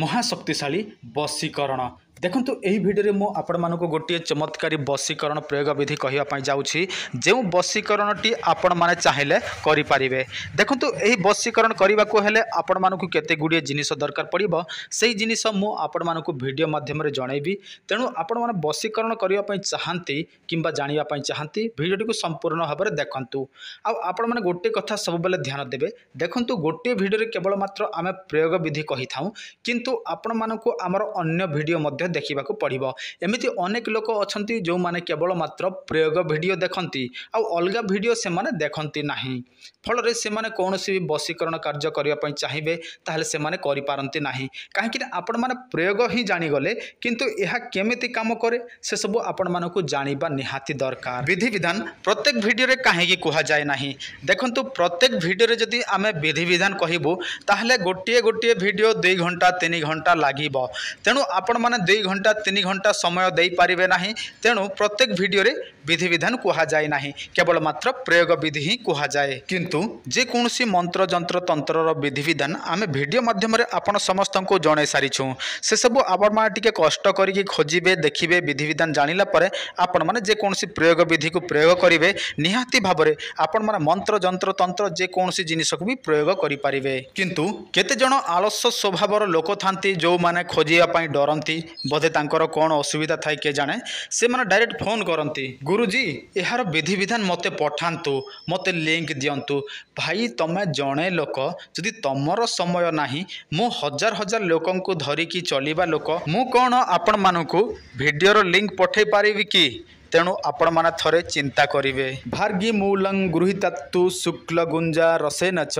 महाशक्तिशाली वशीकरण ଦେଖନ୍ତୁ ଏହି ଭିଡ଼ିଓରେ ମୁଁ ଆପଣମାନଙ୍କୁ ଗୋଟିଏ ଚମତ୍କାରୀ ବଶୀକରଣ ପ୍ରୟୋଗ ବିଧି କହିବା ପାଇଁ ଯାଉଛି ଯେଉଁ ବଶୀକରଣଟି ଆପଣମାନେ ଚାହିଁଲେ କରିପାରିବେ ଦେଖନ୍ତୁ ଏହି ବଶୀକରଣ କରିବାକୁ ହେଲେ ଆପଣମାନଙ୍କୁ କେତେ ଗୁଡ଼ିଏ ଜିନିଷ ଦରକାର ପଡ଼ିବ ସେହି ଜିନିଷ ମୁଁ ଆପଣମାନଙ୍କୁ ଭିଡ଼ିଓ ମାଧ୍ୟମରେ ଜଣାଇବି ତେଣୁ ଆପଣମାନେ ବଶୀକରଣ କରିବା ପାଇଁ ଚାହାନ୍ତି କିମ୍ବା ଜାଣିବା ପାଇଁ ଚାହାନ୍ତି ଭିଡ଼ିଓଟିକୁ ସମ୍ପୂର୍ଣ୍ଣ ଭାବରେ ଦେଖନ୍ତୁ ଆଉ ଆପଣମାନେ ଗୋଟିଏ କଥା ସବୁବେଳେ ଧ୍ୟାନ ଦେବେ ଦେଖନ୍ତୁ ଗୋଟିଏ ଭିଡ଼ିଓରେ କେବଳ ମାତ୍ର ଆମେ ପ୍ରୟୋଗ ବିଧି କହିଥାଉଁ କିନ୍ତୁ ଆପଣମାନଙ୍କୁ ଆମର ଅନ୍ୟ ଭିଡ଼ିଓ ମଧ୍ୟ ମାଧ୍ୟମରେ ଦେଖିବାକୁ ପଡ଼ିବ ଏମିତି ଅନେକ ଲୋକ ଅଛନ୍ତି ଯେଉଁମାନେ କେବଳ ମାତ୍ର ପ୍ରୟୋଗ ଭିଡ଼ିଓ ଦେଖନ୍ତି ଆଉ ଅଲଗା ଭିଡ଼ିଓ ସେମାନେ ଦେଖନ୍ତି ନାହିଁ ଫଳରେ ସେମାନେ କୌଣସି ବି ବଶୀକରଣ କାର୍ଯ୍ୟ କରିବା ପାଇଁ ଚାହିଁବେ ତାହେଲେ ସେମାନେ କରିପାରନ୍ତି ନାହିଁ କାହିଁକିନା ଆପଣମାନେ ପ୍ରୟୋଗ ହିଁ ଜାଣିଗଲେ କିନ୍ତୁ ଏହା କେମିତି କାମ କରେ ସେସବୁ ଆପଣମାନଙ୍କୁ ଜାଣିବା ନିହାତି ଦରକାର ବିଧିବିଧାନ ପ୍ରତ୍ୟେକ ଭିଡ଼ିଓରେ କାହିଁକି କୁହାଯାଏ ନାହିଁ ଦେଖନ୍ତୁ ପ୍ରତ୍ୟେକ ଭିଡ଼ିଓରେ ଯଦି ଆମେ ବିଧିବିଧାନ କହିବୁ ତାହେଲେ ଗୋଟିଏ ଗୋଟିଏ ଭିଡ଼ିଓ ଦୁଇ ଘଣ୍ଟା ତିନି ଘଣ୍ଟା ଲାଗିବ ତେଣୁ ଆପଣମାନେ ଦୁଇ দুই ঘন্টা তিন ঘন্টা সময় ଦେଇପାରିବେ ନାହିଁ ତେଣୁ ପ୍ରତ୍ୟେକ ଭିଡ଼ିଓରେ ବିଧିବିଧାନ କୁହାଯାଏ ନାହିଁ କେବଳ ମାତ୍ର ପ୍ରୟୋଗ ବିଧି ହିଁ କୁହାଯାଏ କିନ୍ତୁ ଯେକୌଣସି ମନ୍ତ୍ର ଯନ୍ତ୍ର ତନ୍ତ୍ରର ବିଧିବିଧାନ ଆମେ ଭିଡ଼ିଓ ମାଧ୍ୟମରେ ଆପଣ ସମସ୍ତଙ୍କୁ ଜଣାଇ ସାରିଛୁ ସେସବୁ ଆପଣମାନେ ଟିକେ କଷ୍ଟ କରିକି ଖୋଜିବେ ଦେଖିବେ ବିଧିବିଧାନ ଜାଣିଲା ପରେ ଆପଣମାନେ ଯେକୌଣସି ପ୍ରୟୋଗ ବିଧିକୁ ପ୍ରୟୋଗ କରିବେ ନିହାତି ଭାବରେ ଆପଣମାନେ ମନ୍ତ୍ର ଯନ୍ତ୍ର ତନ୍ତ୍ର ଯେକୌଣସି ଜିନିଷକୁ ବି ପ୍ରୟୋଗ କରିପାରିବେ କିନ୍ତୁ କେତେଜଣ ଆଳସ୍ୟ ସ୍ୱଭାବର ଲୋକ ଥାନ୍ତି ଯେଉଁମାନେ ଖୋଜିବା ପାଇଁ ଡରନ୍ତି ବୋଧେ ତାଙ୍କର କ'ଣ ଅସୁବିଧା ଥାଏ କିଏ ଜାଣେ ସେମାନେ ଡାଇରେକ୍ଟ ଫୋନ୍ କରନ୍ତି ଗୁରୁଜୀ ଏହାର ବିଧିବିଧାନ ମୋତେ ପଠାନ୍ତୁ ମୋତେ ଲିଙ୍କ ଦିଅନ୍ତୁ ଭାଇ ତୁମେ ଜଣେ ଲୋକ ଯଦି ତୁମର ସମୟ ନାହିଁ ମୁଁ ହଜାର ହଜାର ଲୋକଙ୍କୁ ଧରିକି ଚଲିବା ଲୋକ ମୁଁ କ'ଣ ଆପଣମାନଙ୍କୁ ଭିଡ଼ିଓର ଲିଙ୍କ ପଠାଇ ପାରିବି କି ତେଣୁ ଆପଣମାନେ ଥରେ ଚିନ୍ତା କରିବେ ଭାର୍ଗି ମୂଲଂ ଗୃହୀତାତ୍ତୁ ଶୁକ୍ଲ ଗୁଞ୍ଜା ରସେ ନଚ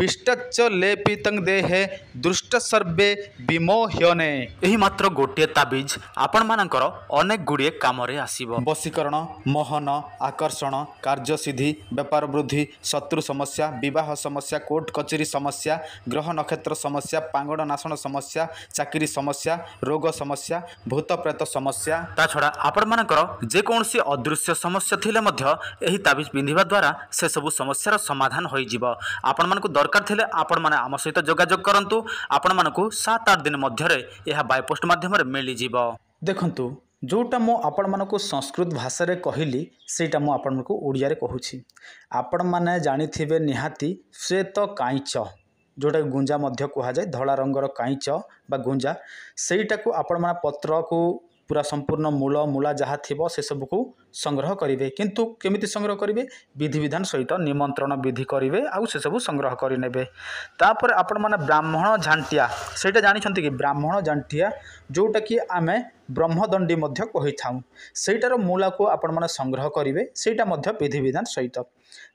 ପିଷ୍ଟଚ ଲେପିତଂ ଦେହେ ଦୃଷ୍ଟ ସର୍ବେ ବିମୋହ୍ୟନେ ଏହି ମାତ୍ର ଗୋଟିଏ ତାବିଜ ଆପଣମାନଙ୍କର ଅନେକ ଗୁଡ଼ିଏ କାମରେ ଆସିବ ବଶୀକରଣ ମହନ ଆକର୍ଷଣ କାର୍ଯ୍ୟସିଦ୍ଧି ବେପାର ବୃଦ୍ଧି ଶତ୍ରୁ ସମସ୍ୟା ବିବାହ ସମସ୍ୟା କୋର୍ଟ କଚେରୀ ସମସ୍ୟା ଗ୍ରହ ନକ୍ଷତ୍ର ସମସ୍ୟା ପାଙ୍ଗଡ଼ ନାଶଣ ସମସ୍ୟା ଚାକିରି ସମସ୍ୟା ରୋଗ ସମସ୍ୟା ଭୂତପ୍ରେତ ସମସ୍ୟା ତା ଛଡ଼ା ଆପଣମାନଙ୍କର ଯେ ଯେକୌଣସି ଅଦୃଶ୍ୟ ସମସ୍ୟା ଥିଲେ ମଧ୍ୟ ଏହି ତାବିଜ ପିନ୍ଧିବା ଦ୍ୱାରା ସେସବୁ ସମସ୍ୟାର ସମାଧାନ ହୋଇଯିବ ଆପଣମାନଙ୍କୁ ଦରକାର ଥିଲେ ଆପଣମାନେ ଆମ ସହିତ ଯୋଗାଯୋଗ କରନ୍ତୁ ଆପଣମାନଙ୍କୁ ସାତ ଆଠ ଦିନ ମଧ୍ୟରେ ଏହା ବାୟୋପୋଷ୍ଟ ମାଧ୍ୟମରେ ମିଳିଯିବ ଦେଖନ୍ତୁ ଯେଉଁଟା ମୁଁ ଆପଣମାନଙ୍କୁ ସଂସ୍କୃତ ଭାଷାରେ କହିଲି ସେଇଟା ମୁଁ ଆପଣମାନଙ୍କୁ ଓଡ଼ିଆରେ କହୁଛି ଆପଣମାନେ ଜାଣିଥିବେ ନିହାତି ଶ୍ଵେତ କାଇଁଚ ଯେଉଁଟାକୁ ଗୁଞ୍ଜା ମଧ୍ୟ କୁହାଯାଏ ଧଳା ରଙ୍ଗର କାଇଁଚ ବା ଗୁଞ୍ଜା ସେଇଟାକୁ ଆପଣମାନେ ପତ୍ରକୁ ପୁରା ସମ୍ପୂର୍ଣ୍ଣ ମୂଳ ମୂଳା ଯାହା ଥିବ ସେସବୁକୁ ସଂଗ୍ରହ କରିବେ କିନ୍ତୁ କେମିତି ସଂଗ୍ରହ କରିବେ ବିଧିବିଧାନ ସହିତ ନିମନ୍ତ୍ରଣ ବିଧି କରିବେ ଆଉ ସେସବୁ ସଂଗ୍ରହ କରିନେବେ ତାପରେ ଆପଣମାନେ ବ୍ରାହ୍ମଣ ଝାଣ୍ଟିଆ ସେଇଟା ଜାଣିଛନ୍ତି କି ବ୍ରାହ୍ମଣ ଝାଣ୍ଟିଆ ଯେଉଁଟାକି ଆମେ ବ୍ରହ୍ମଦଣ୍ଡୀ ମଧ୍ୟ କହିଥାଉ ସେଇଟାର ମୂଳାକୁ ଆପଣମାନେ ସଂଗ୍ରହ କରିବେ ସେଇଟା ମଧ୍ୟ ବିଧିବିଧାନ ସହିତ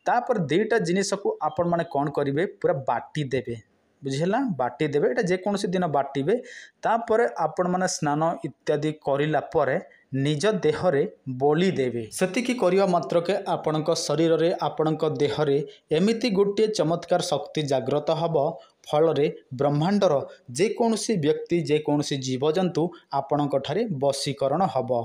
ତାପରେ ଦୁଇଟା ଜିନିଷକୁ ଆପଣମାନେ କ'ଣ କରିବେ ପୁରା ବାଟି ଦେବେ ବୁଝିହେଲା ବାଟିଦେବେ ଏଇଟା ଯେକୌଣସି ଦିନ ବାଟିବେ ତାପରେ ଆପଣମାନେ ସ୍ନାନ ଇତ୍ୟାଦି କରିଲା ପରେ ନିଜ ଦେହରେ ବୋଲି ଦେବେ ସେତିକି କରିବା ମାତ୍ରକେ ଆପଣଙ୍କ ଶରୀରରେ ଆପଣଙ୍କ ଦେହରେ ଏମିତି ଗୋଟିଏ ଚମତ୍କାର ଶକ୍ତି ଜାଗ୍ରତ ହେବ ଫଳରେ ବ୍ରହ୍ମାଣ୍ଡର ଯେକୌଣସି ବ୍ୟକ୍ତି ଯେକୌଣସି ଜୀବଜନ୍ତୁ ଆପଣଙ୍କଠାରେ ବଶୀକରଣ ହେବ